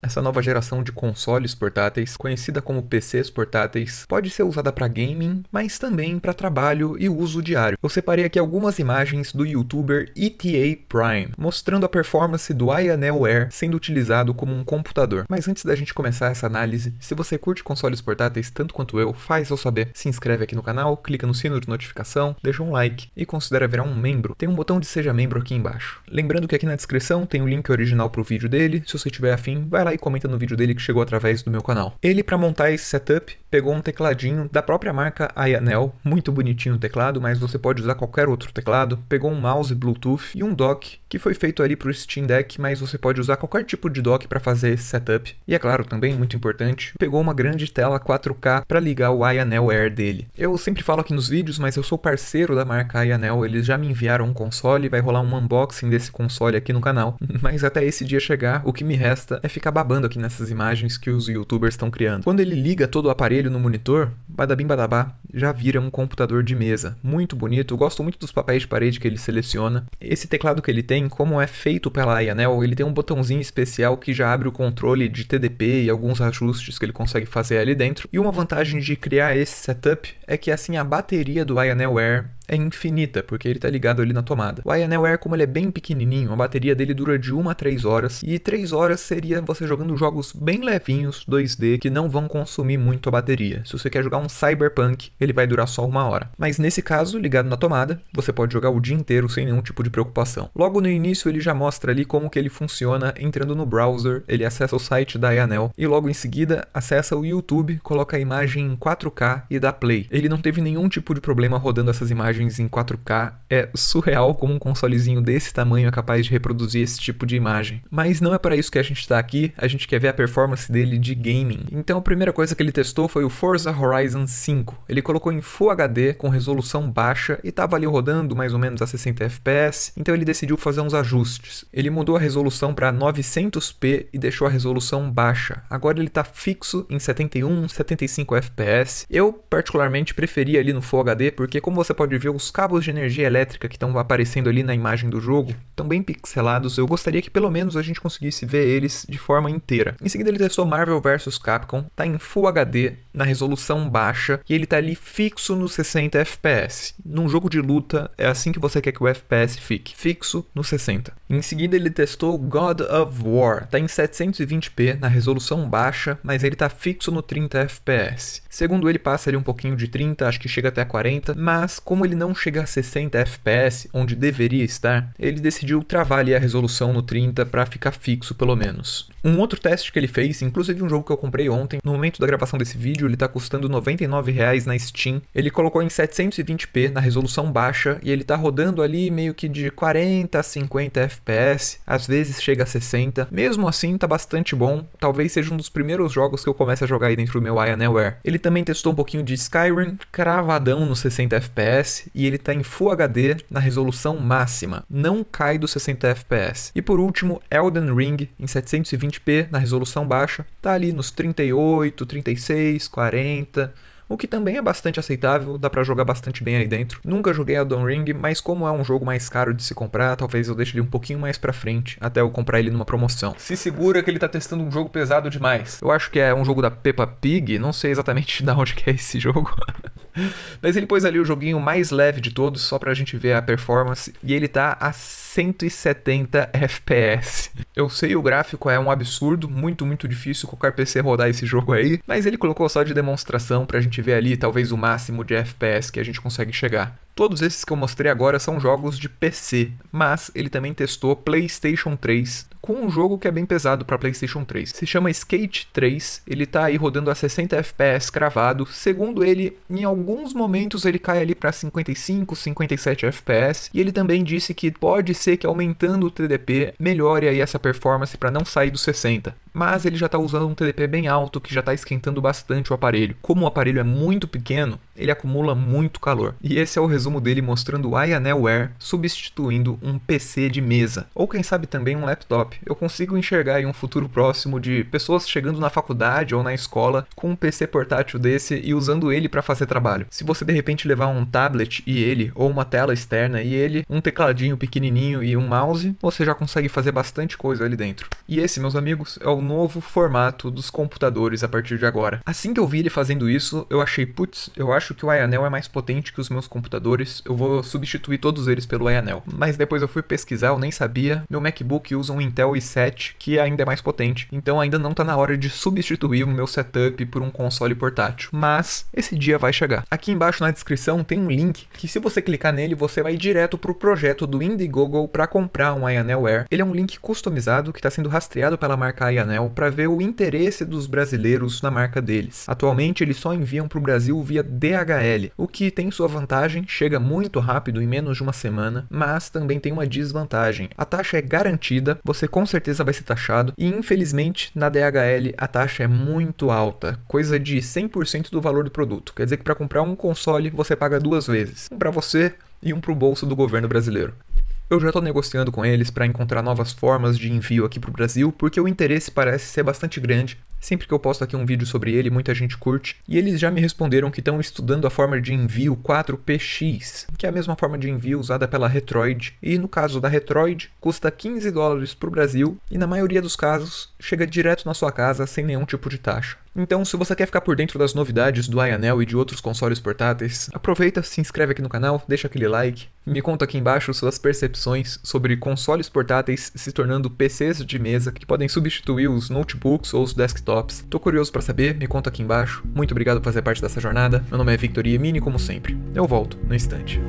Essa nova geração de consoles portáteis, conhecida como PCs portáteis, pode ser usada para gaming, mas também para trabalho e uso diário. Eu separei aqui algumas imagens do youtuber ETA Prime, mostrando a performance do Air sendo utilizado como um computador. Mas antes da gente começar essa análise, se você curte consoles portáteis tanto quanto eu, faz eu saber. Se inscreve aqui no canal, clica no sino de notificação, deixa um like e considera virar um membro. Tem um botão de seja membro aqui embaixo. Lembrando que aqui na descrição tem o link original para o vídeo dele, se você tiver afim, vai lá lá e comenta no vídeo dele que chegou através do meu canal. Ele, para montar esse setup, pegou um tecladinho da própria marca Ayanel, muito bonitinho o teclado, mas você pode usar qualquer outro teclado, pegou um mouse Bluetooth e um dock, que foi feito ali para o Steam Deck, mas você pode usar qualquer tipo de dock para fazer esse setup. E é claro, também muito importante, pegou uma grande tela 4K para ligar o Ayanel Air dele. Eu sempre falo aqui nos vídeos, mas eu sou parceiro da marca Ayanel, eles já me enviaram um console, vai rolar um unboxing desse console aqui no canal. Mas até esse dia chegar, o que me resta é ficar babando aqui nessas imagens que os youtubers estão criando. Quando ele liga todo o aparelho no monitor, badabim badabá, já vira um computador de mesa. Muito bonito, eu gosto muito dos papéis de parede que ele seleciona. Esse teclado que ele tem, como é feito pela Ianel, né? ele tem um botãozinho especial que já abre o controle de TDP e alguns ajustes que ele consegue fazer ali dentro. E uma vantagem de criar esse setup é que assim a bateria do Ianel Air é infinita, porque ele está ligado ali na tomada. O Ionel Air, como ele é bem pequenininho, a bateria dele dura de 1 a 3 horas, e 3 horas seria você jogando jogos bem levinhos, 2D, que não vão consumir muito a bateria. Se você quer jogar um Cyberpunk, ele vai durar só uma hora. Mas nesse caso, ligado na tomada, você pode jogar o dia inteiro sem nenhum tipo de preocupação. Logo no início ele já mostra ali como que ele funciona entrando no browser, ele acessa o site da Anel e logo em seguida acessa o YouTube, coloca a imagem em 4K e dá play. Ele não teve nenhum tipo de problema rodando essas imagens em 4K, é surreal como um consolezinho desse tamanho é capaz de reproduzir esse tipo de imagem. Mas não é para isso que a gente está aqui, a gente quer ver a performance dele de gaming. Então a primeira coisa que ele testou foi o Forza Horizon 5. Ele colocou em Full HD com resolução baixa e estava ali rodando mais ou menos a 60 FPS, então ele decidiu fazer uns ajustes. Ele mudou a resolução para 900p e deixou a resolução baixa. Agora ele está fixo em 71, 75 FPS. Eu particularmente preferia ali no Full HD porque como você pode ver os cabos de energia elétrica que estão aparecendo ali na imagem do jogo estão bem pixelados. Eu gostaria que pelo menos a gente conseguisse ver eles de forma inteira. Em seguida ele testou Marvel vs Capcom, Está em Full HD na resolução baixa e ele está ali fixo nos 60 FPS. Num jogo de luta, é assim que você quer que o FPS fique, fixo nos 60. Em seguida, ele testou God of War, tá em 720p, na resolução baixa, mas ele tá fixo no 30 FPS. Segundo ele, passa ali um pouquinho de 30, acho que chega até 40, mas como ele não chega a 60 FPS, onde deveria estar, ele decidiu travar ali a resolução no 30 para ficar fixo pelo menos. Um outro teste que ele fez, inclusive um jogo que eu comprei ontem, no momento da gravação desse vídeo, ele tá custando R$ 99 na Steam, ele colocou em 720p na resolução baixa e ele tá rodando ali meio que de 40 a 50 FPS, às vezes chega a 60. Mesmo assim, tá bastante bom. Talvez seja um dos primeiros jogos que eu comece a jogar aí dentro do meu Ioneware. Ele também testou um pouquinho de Skyrim, cravadão nos 60 FPS, e ele tá em Full HD na resolução máxima. Não cai dos 60 FPS. E por último, Elden Ring em 720p na resolução baixa, tá ali nos 38, 36, 40 o que também é bastante aceitável, dá para jogar bastante bem aí dentro. Nunca joguei a Don Ring, mas como é um jogo mais caro de se comprar, talvez eu deixe ele um pouquinho mais para frente, até eu comprar ele numa promoção. Se segura que ele tá testando um jogo pesado demais. Eu acho que é um jogo da Peppa Pig, não sei exatamente de onde que é esse jogo. Mas ele pôs ali o joguinho mais leve de todos, só pra gente ver a performance, e ele tá a 170 FPS. Eu sei o gráfico é um absurdo, muito, muito difícil qualquer PC rodar esse jogo aí, mas ele colocou só de demonstração pra gente ver ali talvez o máximo de FPS que a gente consegue chegar. Todos esses que eu mostrei agora são jogos de PC, mas ele também testou PlayStation 3, com um jogo que é bem pesado para PlayStation 3. Se chama Skate 3, ele tá aí rodando a 60 FPS cravado. Segundo ele, em alguns momentos ele cai ali para 55, 57 FPS, e ele também disse que pode ser que aumentando o TDP melhore aí essa performance para não sair dos 60 mas ele já está usando um TDP bem alto que já está esquentando bastante o aparelho. Como o aparelho é muito pequeno, ele acumula muito calor. E esse é o resumo dele mostrando o Ionelware substituindo um PC de mesa, ou quem sabe também um laptop. Eu consigo enxergar em um futuro próximo de pessoas chegando na faculdade ou na escola com um PC portátil desse e usando ele para fazer trabalho. Se você de repente levar um tablet e ele, ou uma tela externa e ele, um tecladinho pequenininho e um mouse, você já consegue fazer bastante coisa ali dentro. E esse, meus amigos, é o ao novo formato dos computadores a partir de agora. Assim que eu vi ele fazendo isso, eu achei, putz, eu acho que o Ianel é mais potente que os meus computadores, eu vou substituir todos eles pelo Ianel. Mas depois eu fui pesquisar, eu nem sabia, meu MacBook usa um Intel i7 que ainda é mais potente, então ainda não tá na hora de substituir o meu setup por um console portátil. Mas esse dia vai chegar. Aqui embaixo na descrição tem um link que se você clicar nele, você vai direto pro projeto do Indiegogo para comprar um Ianel Air. Ele é um link customizado que está sendo rastreado pela marca Ianel né, para ver o interesse dos brasileiros na marca deles. Atualmente eles só enviam para o Brasil via DHL, o que tem sua vantagem, chega muito rápido em menos de uma semana, mas também tem uma desvantagem. A taxa é garantida, você com certeza vai ser taxado e infelizmente na DHL a taxa é muito alta, coisa de 100% do valor do produto. Quer dizer que para comprar um console você paga duas vezes, um para você e um para o bolso do governo brasileiro. Eu já estou negociando com eles para encontrar novas formas de envio aqui para o Brasil, porque o interesse parece ser bastante grande. Sempre que eu posto aqui um vídeo sobre ele, muita gente curte, e eles já me responderam que estão estudando a forma de envio 4PX, que é a mesma forma de envio usada pela Retroid, e no caso da Retroid, custa 15 dólares para o Brasil, e na maioria dos casos, chega direto na sua casa sem nenhum tipo de taxa. Então, se você quer ficar por dentro das novidades do Ayanel e de outros consoles portáteis, aproveita, se inscreve aqui no canal, deixa aquele like, me conta aqui embaixo suas percepções sobre consoles portáteis se tornando PCs de mesa que podem substituir os notebooks ou os desktops. Tô curioso para saber, me conta aqui embaixo. Muito obrigado por fazer parte dessa jornada. Meu nome é Victor Mini, como sempre. Eu volto no instante.